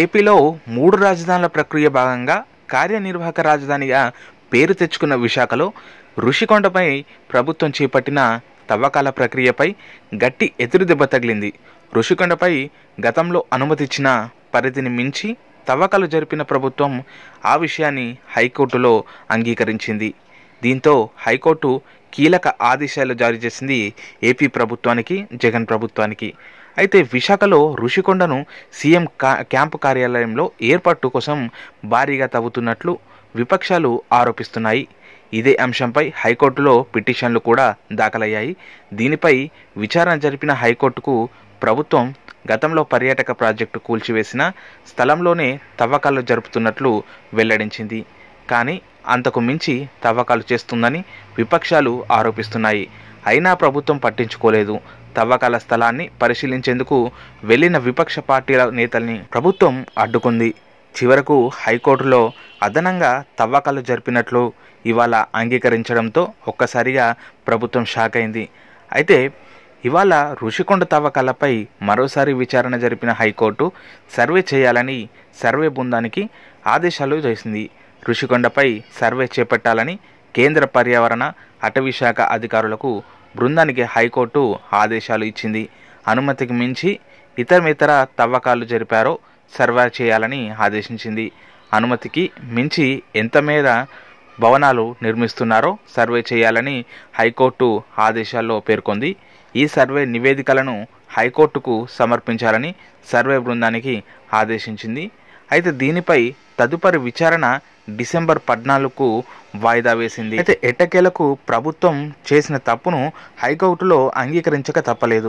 ఏపీలో మూడు రాజధానుల ప్రక్రియ భాగంగా కార్యనిర్వాహక రాజధానిగా పేరు తెచ్చుకున్న విశాఖలో ఋషికొండపై ప్రభుత్వం చేపట్టిన తవ్వకాల ప్రక్రియపై గట్టి ఎదురుదెబ్బ తగిలింది ఋషికొండపై గతంలో అనుమతిచ్చిన పరిధిని మించి తవ్వకాలు జరిపిన ప్రభుత్వం ఆ విషయాన్ని హైకోర్టులో అంగీకరించింది దీంతో హైకోర్టు కీలక ఆదేశాలు జారీ చేసింది ఏపీ ప్రభుత్వానికి జగన్ ప్రభుత్వానికి అయితే విశాఖలో ఋషికొండను సీఎం క్యాంపు కార్యాలయంలో ఏర్పాటు కోసం భారీగా తవ్వుతున్నట్లు విపక్షాలు ఆరోపిస్తున్నాయి ఇదే అంశంపై హైకోర్టులో పిటిషన్లు కూడా దాఖలయ్యాయి దీనిపై విచారణ జరిపిన హైకోర్టుకు ప్రభుత్వం గతంలో పర్యాటక ప్రాజెక్టు కూల్చివేసిన స్థలంలోనే తవ్వకాలు జరుపుతున్నట్లు వెల్లడించింది కానీ అంతకు మించి తవ్వకాలు చేస్తుందని విపక్షాలు ఆరోపిస్తున్నాయి అయినా ప్రభుత్వం పట్టించుకోలేదు తవ్వకాల స్థలాన్ని పరిశీలించేందుకు వెళ్లిన విపక్ష పార్టీల నేతల్ని ప్రభుత్వం అడ్డుకుంది చివరకు హైకోర్టులో అదనంగా తవ్వకాలు జరిపినట్లు ఇవాళ అంగీకరించడంతో ఒక్కసారిగా ప్రభుత్వం షాక్ అయింది అయితే ఇవాళ ఋషికొండ తవ్వకాలపై మరోసారి విచారణ జరిపిన హైకోర్టు సర్వే చేయాలని సర్వే బృందానికి ఆదేశాలు చేసింది ఋషికొండపై సర్వే చేపట్టాలని కేంద్ర పర్యావరణ అటవీ శాఖ అధికారులకు బృందానికి హైకోర్టు ఆదేశాలు ఇచ్చింది అనుమతికి మించి ఇతరమితర తవ్వకాలు జరిపారో సర్వే చేయాలని ఆదేశించింది అనుమతికి మించి ఎంత మీద భవనాలు నిర్మిస్తున్నారో సర్వే చేయాలని హైకోర్టు ఆదేశాల్లో పేర్కొంది ఈ సర్వే నివేదికలను హైకోర్టుకు సమర్పించాలని సర్వే బృందానికి ఆదేశించింది అయితే దీనిపై తదుపరి విచారణ డిసెంబర్ పద్నాలుగుకు వాయిదా వేసింది అయితే ఎట్టకేలకు ప్రభుత్వం చేసిన తప్పును హైకోర్టులో అంగీకరించక తప్పలేదు